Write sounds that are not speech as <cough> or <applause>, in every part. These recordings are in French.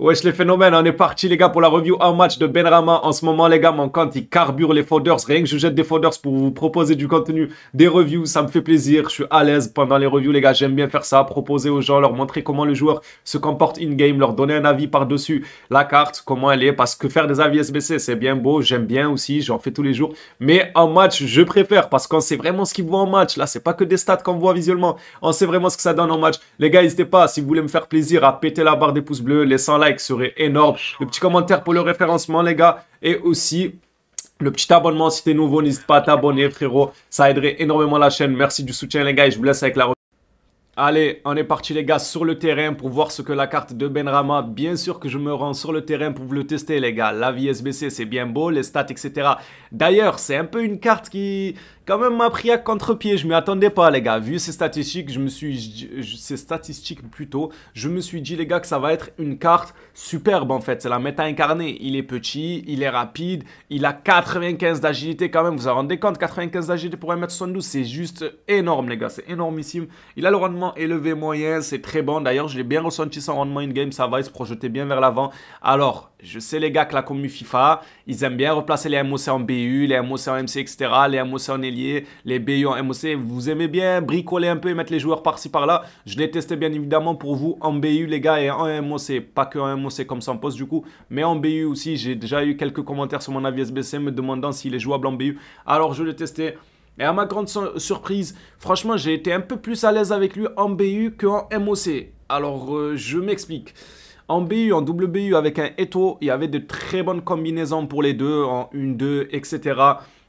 Wesh les phénomènes, on est parti les gars pour la review en match de Benrama. En ce moment les gars, mon compte il carbure les folders. Rien que je jette des folders pour vous proposer du contenu, des reviews, ça me fait plaisir. Je suis à l'aise pendant les reviews les gars, j'aime bien faire ça, proposer aux gens, leur montrer comment le joueur se comporte in-game, leur donner un avis par-dessus la carte, comment elle est. Parce que faire des avis SBC c'est bien beau, j'aime bien aussi, j'en fais tous les jours. Mais en match je préfère parce qu'on sait vraiment ce qu'ils voit en match. Là c'est pas que des stats qu'on voit visuellement, on sait vraiment ce que ça donne en match. Les gars n'hésitez pas, si vous voulez me faire plaisir à péter la barre des pouces bleus, laissant serait énorme. Le petit commentaire pour le référencement, les gars. Et aussi, le petit abonnement si t'es nouveau. N'hésite pas à t'abonner, frérot. Ça aiderait énormément la chaîne. Merci du soutien, les gars. Et je vous laisse avec la Allez, on est parti les gars sur le terrain pour voir ce que la carte de Benrama, bien sûr que je me rends sur le terrain pour vous le tester les gars. La vie SBC c'est bien beau, les stats etc. D'ailleurs c'est un peu une carte qui, quand même m'a pris à contre-pied. Je ne m'y attendais pas, les gars. Vu ces statistiques, je me suis, ces statistiques plutôt, je me suis dit, les gars, que ça va être une carte superbe en fait. C'est la méta incarnée. Il est petit, il est rapide, il a 95 d'agilité quand même. Vous vous rendez compte, 95 d'agilité pour 1m72, c'est juste énorme, les gars. C'est énormissime. Il a le rendement élevé moyen, c'est très bon. D'ailleurs, je l'ai bien ressenti son rendement in-game. Ça va, se projeter bien vers l'avant. Alors, je sais, les gars, que la commu FIFA, ils aiment bien replacer les MOC en BU, les MOC en MC, etc., les MOC en les les en MOC, vous aimez bien bricoler un peu et mettre les joueurs par-ci par-là. Je l'ai testé bien évidemment pour vous en BU les gars et en MOC, pas que en MOC comme ça en poste du coup, mais en BU aussi. J'ai déjà eu quelques commentaires sur mon avis SBC me demandant s'il est jouable en BU. Alors je l'ai testé. Et à ma grande surprise, franchement, j'ai été un peu plus à l'aise avec lui en BU qu'en MOC. Alors, euh, je m'explique. En BU, en WBU, avec un Eto, il y avait de très bonnes combinaisons pour les deux, en 1-2, etc.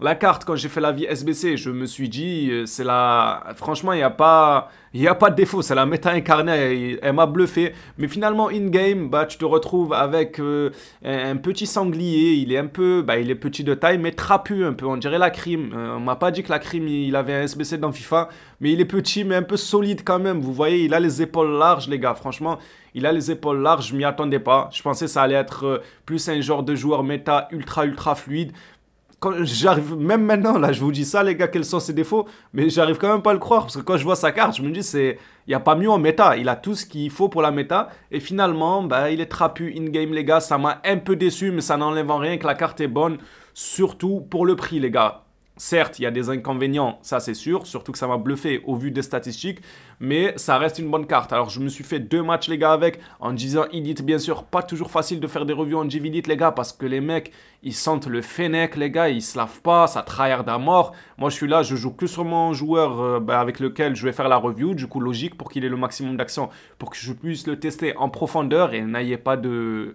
La carte, quand j'ai fait la vie SBC, je me suis dit, euh, c'est la... Franchement, il n'y a, pas... Y a pas de défaut, c'est la méta incarnée, elle, m'a bluffé. Mais finalement, in-game, bah, tu te retrouves avec euh, un petit sanglier, il est un peu... Bah, il est petit de taille, mais trapu un peu, on dirait la crime. Euh, on m'a pas dit que la crime, il avait un SBC dans FIFA, mais il est petit, mais un peu solide quand même. Vous voyez, il a les épaules larges, les gars, franchement... Il a les épaules larges, je m'y attendais pas. Je pensais que ça allait être plus un genre de joueur méta ultra ultra fluide j'arrive même maintenant là je vous dis ça les gars quels sont ses défauts mais j'arrive quand même pas à le croire parce que quand je vois sa carte je me dis c'est il y a pas mieux en méta il a tout ce qu'il faut pour la méta et finalement bah il est trapu in game les gars ça m'a un peu déçu mais ça n'enlève en rien que la carte est bonne surtout pour le prix les gars Certes, il y a des inconvénients, ça c'est sûr, surtout que ça m'a bluffé au vu des statistiques, mais ça reste une bonne carte. Alors je me suis fait deux matchs les gars avec, en disant Elite bien sûr, pas toujours facile de faire des reviews en JV les gars, parce que les mecs, ils sentent le fennec les gars, ils se lavent pas, ça tryhard à mort. Moi je suis là, je joue que sur mon joueur euh, bah, avec lequel je vais faire la review, du coup logique pour qu'il ait le maximum d'action, pour que je puisse le tester en profondeur et n'ayez pas de...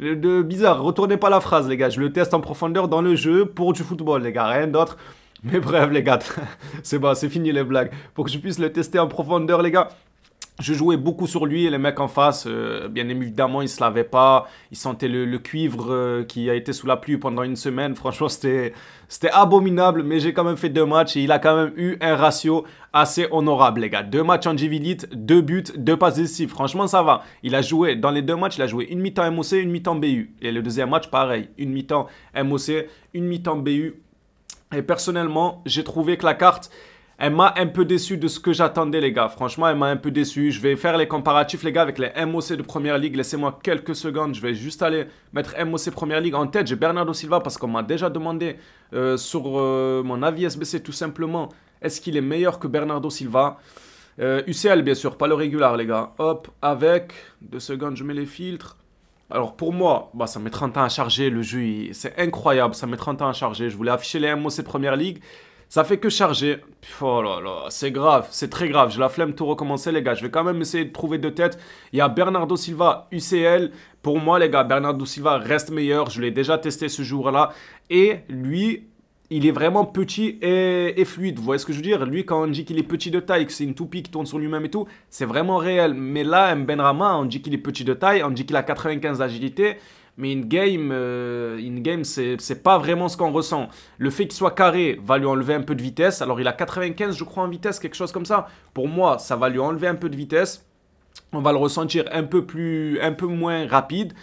de bizarre, retournez pas la phrase les gars, je le teste en profondeur dans le jeu pour du football les gars, rien d'autre. Mais bref, les gars, <laughs> c'est bon, c'est fini les blagues. Pour que je puisse le tester en profondeur, les gars, je jouais beaucoup sur lui et les mecs en face, euh, bien évidemment, ils se lavaient pas. Ils sentaient le, cuivre euh, qui a été sous la pluie pendant une semaine. Franchement, c'était abominable, mais j'ai quand même fait deux matchs et il a quand même eu un ratio assez honorable, les gars. Deux matchs en Jivilit, deux buts, deux passes ici. Franchement, ça va. Il a joué, dans les deux matchs, il a joué une mi-temps MOC, une mi-temps BU. Et le deuxième match, pareil, une mi-temps MOC, une mi-temps BU et personnellement, j'ai trouvé que la carte, elle m'a un peu déçu de ce que j'attendais, les gars. Franchement, elle m'a un peu déçu. Je vais faire les comparatifs, les gars, avec les MOC de Première Ligue. Laissez-moi quelques secondes. Je vais juste aller mettre MOC Première Ligue en tête. J'ai Bernardo Silva parce qu'on m'a déjà demandé euh, sur euh, mon avis SBC, tout simplement, est-ce qu'il est meilleur que Bernardo Silva UCL, euh, bien sûr, pas le régular, les gars. Hop, avec. Deux secondes, je mets les filtres. Alors pour moi, bah, ça met 30 ans à charger le jeu, c'est incroyable, ça met 30 ans à charger. Je voulais afficher les MOC Première Ligue, ça fait que charger. Oh là c'est grave, c'est très grave. J'ai la flemme de tout recommencer, les gars. Je vais quand même essayer de trouver deux têtes. Il y a Bernardo Silva, UCL. Pour moi, les gars, Bernardo Silva reste meilleur. Je l'ai déjà testé ce jour-là. Et lui, il est vraiment petit et, fluide. Vous voyez ce que je veux dire Lui, quand on dit qu'il est petit de taille, que c'est une toupie qui tourne sur lui-même et tout, c'est vraiment réel. Mais là, ben Rama, on dit qu'il est petit de taille, on dit qu'il a 95 d'agilité. Mais in game, in euh, game c'est pas vraiment ce qu'on ressent. Le fait qu'il soit carré va lui enlever un peu de vitesse. Alors, il a 95, je crois, en vitesse, quelque chose comme ça. Pour moi, ça va lui enlever un peu de vitesse on va le ressentir un peu plus, un peu moins rapide.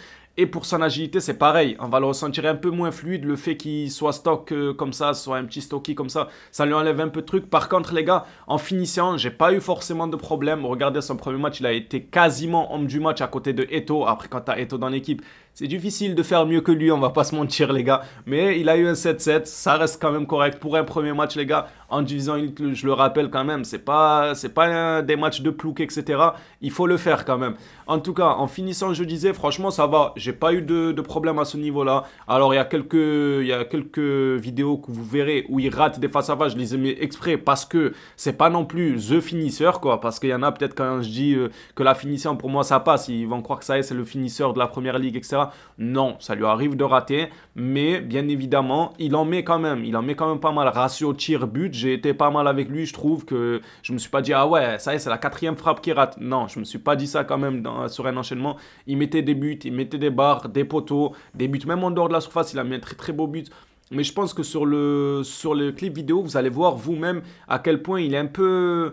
Et pour son agilité, c'est pareil. On va le ressentir un peu moins fluide, le fait qu'il soit stock euh, comme ça, soit un petit stocky comme ça. Ça lui enlève un peu de truc. Par contre, les gars, en finissant, j'ai pas eu forcément de problème. Regardez son premier match, il a été quasiment homme du match à côté de Eto. Après, quand as Eto dans l'équipe, c'est difficile de faire mieux que lui, on va pas se mentir les gars. Mais il a eu un 7-7, ça reste quand même correct pour un premier match les gars. En divisant, je le rappelle quand même, c'est pas, c'est pas des matchs de plouk etc. Il faut le faire quand même. En tout cas, en finissant, je disais, franchement ça va. J'ai pas eu de, problème à ce niveau-là. Alors il y a quelques, il y quelques vidéos que vous verrez où il rate des face à face. Je les ai mis exprès parce que c'est pas non plus le finisseur. quoi. Parce qu'il y en a peut-être quand je dis euh, que la finition pour moi ça passe, ils vont croire que ça y est c'est le finisseur de la première ligue, etc. Non, ça lui arrive de rater, mais bien évidemment, il en met quand même. Il en met quand même pas mal. Ratio tir-but, j'ai été pas mal avec lui. Je trouve que je me suis pas dit, ah ouais, ça y est, c'est la quatrième frappe qui rate. Non, je me suis pas dit ça quand même sur un enchaînement. Il mettait des buts, il mettait des barres, des poteaux, des buts même en dehors de la surface. Il a mis un très très beau but. Mais je pense que sur le, sur le clip vidéo, vous allez voir vous-même à quel point il est un peu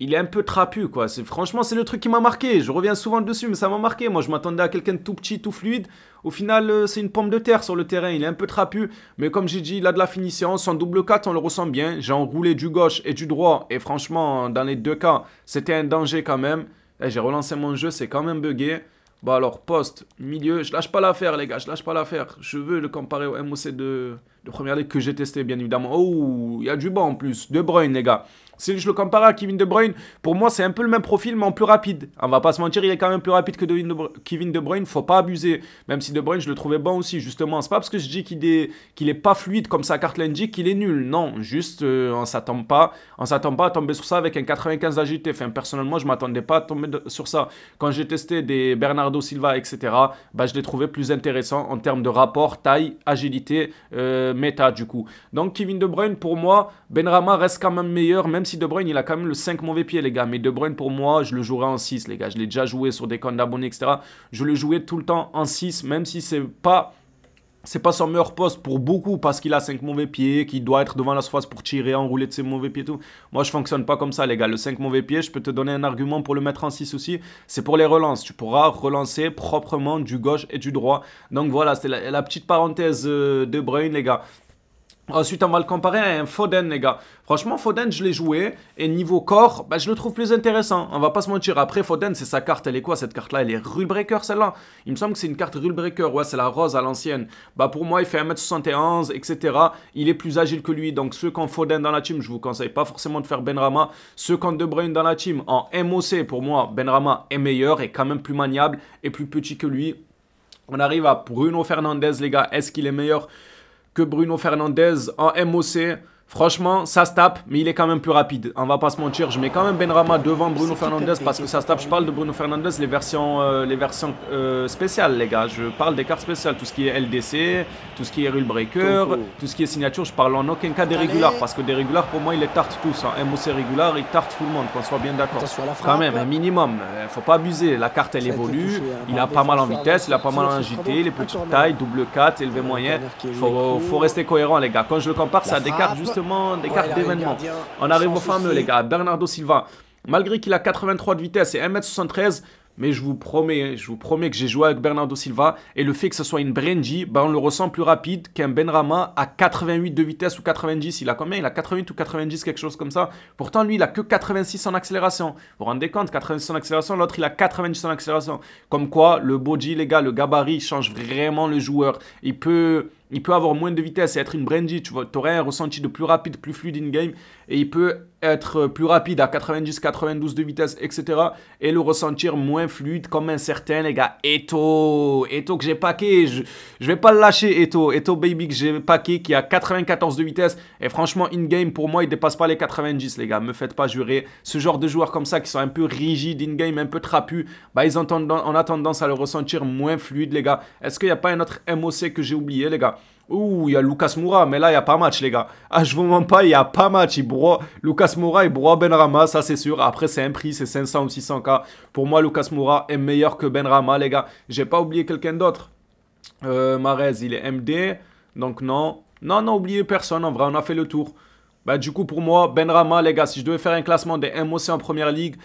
il est un peu trapu, quoi. Franchement, c'est le truc qui m'a marqué. Je reviens souvent dessus, mais ça m'a marqué. Moi, je m'attendais à quelqu'un de tout petit, tout fluide. Au final, euh, c'est une pomme de terre sur le terrain. Il est un peu trapu, mais comme j'ai dit, il a de la finition. Son double 4, on le ressent bien. J'ai enroulé du gauche et du droit. Et franchement, dans les deux cas, c'était un danger quand même. Eh, j'ai relancé mon jeu, c'est quand même bugué. Bon, alors, poste, milieu, je lâche pas l'affaire, les gars, je lâche pas l'affaire. Je veux le comparer au MOC de, de première ligue que j'ai testé, bien évidemment. Oh, il y a du bon en plus. De Bruyne, les gars. Si je le compare à Kevin De Bruyne. Pour moi, c'est un peu le même profil, mais en plus rapide. On va pas se mentir, il est quand même plus rapide que de Kevin De Bruyne. Faut pas abuser. Même si De Bruyne, je le trouvais bon aussi. Justement, c'est pas parce que je dis qu'il est, qu'il est pas fluide comme sa carte l'indique qu'il est nul. Non, juste, euh, on s'attend pas, on s'attend pas à tomber sur ça avec un 95 d'agilité. Enfin, personnellement, je m'attendais pas à tomber sur ça. Quand j'ai testé des Bernardo Silva, etc., bah, je les trouvais plus intéressants en termes de rapport, taille, agilité, euh, méta, du coup. Donc, Kevin De Bruyne, pour moi, Benrama reste quand même meilleur, même si de Bruyne, il a quand même le 5 mauvais pieds les gars. Mais De Bruyne, pour moi, je le jouerai en 6, les gars. Je l'ai déjà joué sur des comptes d'abonnés, etc. Je le jouais tout le temps en 6, même si c'est pas c'est pas son meilleur poste pour beaucoup parce qu'il a 5 mauvais pieds, qu'il doit être devant la surface pour tirer, enrouler de ses mauvais pieds et tout. Moi, je fonctionne pas comme ça, les gars. Le 5 mauvais pieds, je peux te donner un argument pour le mettre en 6 aussi. C'est pour les relances. Tu pourras relancer proprement du gauche et du droit. Donc voilà, c'est la, la, petite parenthèse euh, de Bruyne, les gars. Ensuite, on va le comparer à un Foden, les gars. Franchement, Foden, je l'ai joué. Et niveau corps, bah, je le trouve plus intéressant. On va pas se mentir. Après, Foden, c'est sa carte. Elle est quoi, cette carte-là Elle est rule breaker, celle-là Il me semble que c'est une carte rule breaker. Ouais, c'est la rose à l'ancienne. Bah, pour moi, il fait 1m71, etc. Il est plus agile que lui. Donc, ceux qui ont Foden dans la team, je vous conseille pas forcément de faire Benrama. Ceux qui ont De Bruyne dans la team, en MOC, pour moi, Benrama est meilleur et quand même plus maniable et plus petit que lui. On arrive à Bruno Fernandez, les gars. Est-ce qu'il est meilleur que Bruno Fernandez en MOC Franchement, ça se tape, mais il est quand même plus rapide. On va pas se mentir, je mets quand même Benrama devant Bruno Fernandez parce que ça se tape. Je parle de Bruno Fernandez les versions, euh, les versions euh, spéciales, les gars. Je parle des cartes spéciales, tout ce qui est LDC, tout ce qui est Rule Breaker, tout ce qui est signature. Je parle en aucun cas des régulars parce que des régulars, pour moi, il les tarte tous. Hein. MOC régular, il tarte tout le monde, qu'on soit bien d'accord. Quand même, un minimum. Euh, faut pas abuser. La carte, elle évolue. Hein. Il a pas mal en vitesse, il a pas mal en JT, les petites tailles, double 4, élevé moyen. Faut, rester cohérent, les gars. Quand je le compare, ça cartes juste des cartes d'événement. On arrive au fameux, les gars, Bernardo Silva. Malgré qu'il a 83 de vitesse et 1m73, mais je vous promets, je vous promets que j'ai joué avec Bernardo Silva et le fait que ce soit une Brenji, bah ben, on le ressent plus rapide qu'un Benrama à 88 de vitesse ou 90. Il a combien Il a 88 ou 90, quelque chose comme ça. Pourtant, lui, il a que 86 en accélération. Vous vous rendez compte 86 en accélération, l'autre, il a 90 en accélération. Comme quoi, le body, les gars, le gabarit change vraiment le joueur. Il peut il peut avoir moins de vitesse et être une brandy, tu vois, aurais un ressenti de plus rapide, plus fluide in-game, et il peut être plus rapide à 90-92 de vitesse, etc. Et le ressentir moins fluide comme un certain, les gars, Eto, Eto que j'ai paqué, je, ne vais pas le lâcher, Eto, Eto Baby que j'ai paqué, qui a 94 de vitesse, et franchement, in-game, pour moi, il dépasse pas les 90, les gars, me faites pas jurer, ce genre de joueurs comme ça, qui sont un peu rigides in-game, un peu trapus, bah, ils ont tendance, on a tendance à le ressentir moins fluide, les gars, est-ce qu'il n'y a pas un autre MOC que j'ai oublié, les gars Ouh, il y a Lucas Moura, mais là, il n'y a pas match, les gars. <laughs> Ah, je vous mens pas, il n'y a pas match. Il broie... Lucas Moura, il broie Benrama, ça c'est sûr. Après, c'est un prix, c'est 500 ou 600K. Pour moi, Lucas Moura est meilleur que Benrama, les gars. J'ai pas oublié quelqu'un d'autre. Euh, Marez, il est MD. Donc, non. Non, non, oublié personne, en vrai, on a fait le tour. Bah, du coup, pour moi, Benrama, les gars, si je devais faire un classement des MOC en première ligue,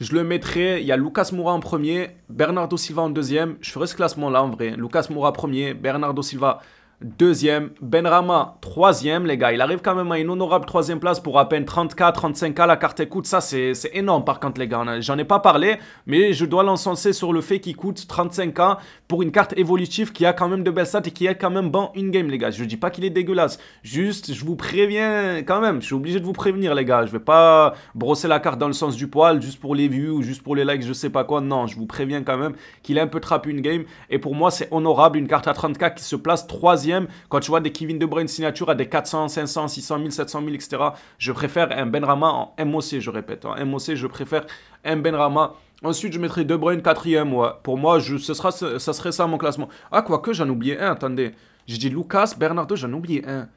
je le mettrais. Il y a Lucas Moura en premier, Bernardo Silva en deuxième. Je ferais ce classement-là, en vrai. Lucas Moura premier, Bernardo Silva Deuxième, Benrama, troisième, les gars. Il arrive quand même à une honorable troisième place pour à peine 30K, 35K. La carte écoute, ça c'est énorme par contre, les gars. J'en ai pas parlé, mais je dois l'encenser sur le fait qu'il coûte 35K pour une carte évolutive qui a quand même de belles stats et qui est quand même bon une game les gars. Je dis pas qu'il est dégueulasse. Juste, je vous préviens quand même. Je suis obligé de vous prévenir, les gars. Je vais pas brosser la carte dans le sens du poil juste pour les vues ou juste pour les likes, je sais pas quoi. Non, je vous préviens quand même qu'il est un peu trap une game Et pour moi, c'est honorable une carte à 30K qui se place troisième quand tu vois des Kevin De Bruyne signature à des 400, 500, 600 000, 700 000, etc., je préfère un Benrama en MOC, je répète. En hein. MOC, je préfère un Benrama. Ensuite, je mettrai De Bruyne quatrième. Ouais. Pour moi, ce sera, serait ça mon classement. Ah, quoique, j'en oubliais un, attendez. J'ai dit Lucas, Bernardo, j'en oubliais un.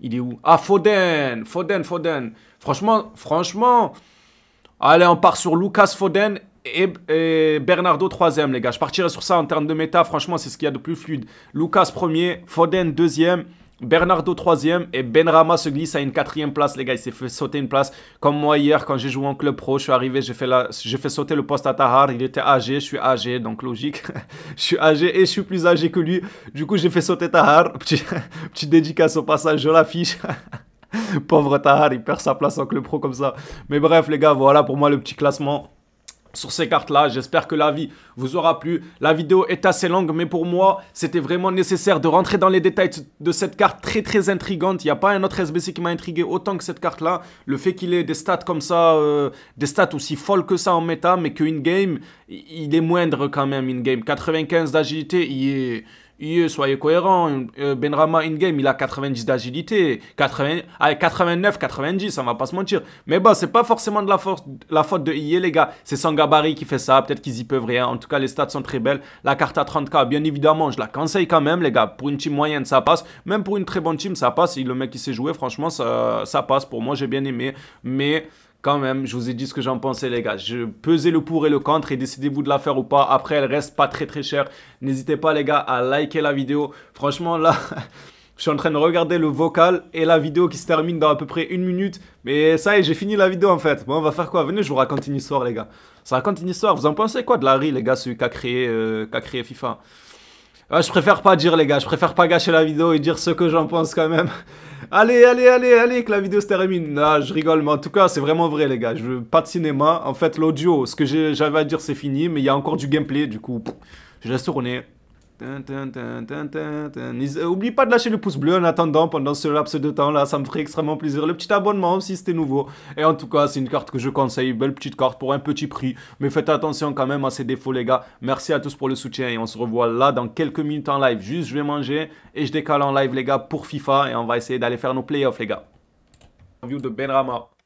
Il est où Ah, Foden Foden, Foden. Franchement, franchement... Allez, on part sur Lucas Foden et, Bernardo troisième, les gars. Je partirai sur ça en termes de méta. Franchement, c'est ce qu'il y a de plus fluide. Lucas premier, Foden deuxième. Bernardo troisième et Benrama se glisse à une quatrième place, les gars. Il s'est fait sauter une place. Comme moi hier, quand j'ai joué en club pro, je suis arrivé, j'ai fait, sauter le poste à Tahar. Il était âgé, je suis âgé, donc logique. <laughs> je suis âgé et je suis plus âgé que lui. Du coup, j'ai fait sauter Tahar. <laughs> Petit... Petite dédicace au passage, je l'affiche. <laughs> Pauvre Tahar, il perd sa place en club pro comme ça. Mais bref, les gars, voilà pour moi le petit classement sur ces cartes-là. J'espère que la vie vous aura plu. La vidéo est assez longue, mais pour moi, c'était vraiment nécessaire de rentrer dans les détails de cette carte très très intrigante. Il n'y a pas un autre SBC qui m'a intrigué autant que cette carte-là. Le fait qu'il ait des stats comme ça, euh, des stats aussi folles que ça en méta, mais que game il est moindre quand même in-game. 95 d'agilité, il est soyez cohérents. Euh, Benrama in-game, il a 90 d'agilité. 89, 90, ça ne va pas se mentir. Mais bon, c'est pas forcément de la, force, la faute de IE, les gars. C'est Sangabari qui fait ça. Peut-être qu'ils y peuvent rien. En tout cas, les stats sont très belles. La carte à 30k, bien évidemment, je la conseille quand même, les gars. Pour une team moyenne, ça passe. Même pour une très bonne team, ça passe. le mec qui s'est joué, franchement, ça, ça passe. Pour moi, j'ai bien aimé. Mais quand même, je vous ai dit ce que j'en pensais, les gars. Je pesais le pour et le contre et décidez-vous de la faire ou pas. Après, elle reste pas très très chère. N'hésitez pas, les gars, à liker la vidéo. Franchement, là, <laughs> je suis en train de regarder le vocal et la vidéo qui se termine dans à peu près une minute. Mais ça y est, j'ai fini la vidéo en fait. Bon, on va faire quoi Venez, je vous raconte une histoire, les gars. Ça raconte une histoire. Vous en pensez quoi de Larry, les gars, celui qui a créé, euh, qui a créé FIFA ah, je préfère pas dire les gars, je préfère pas gâcher la vidéo et dire ce que j'en pense quand même. <laughs> allez, allez, allez, allez, que la vidéo se termine. Ah, je rigole, mais en tout cas, c'est vraiment vrai les gars. Je veux pas de cinéma. En fait, l'audio, ce que j'avais à dire, c'est fini, mais il y a encore du gameplay, du coup, je laisse tourner. Euh, oublie pas de lâcher le pouce bleu en attendant pendant ce laps de temps là, ça me ferait extrêmement plaisir. Le petit abonnement si c'était nouveau. Et en tout cas, c'est une carte que je conseille, belle petite carte pour un petit prix. Mais faites attention quand même à ses défauts les gars. Merci à tous pour le soutien et on se revoit là dans quelques minutes en live. Juste je vais manger et je décale en live les gars pour FIFA et on va essayer d'aller faire nos playoffs les gars. View de Benrama.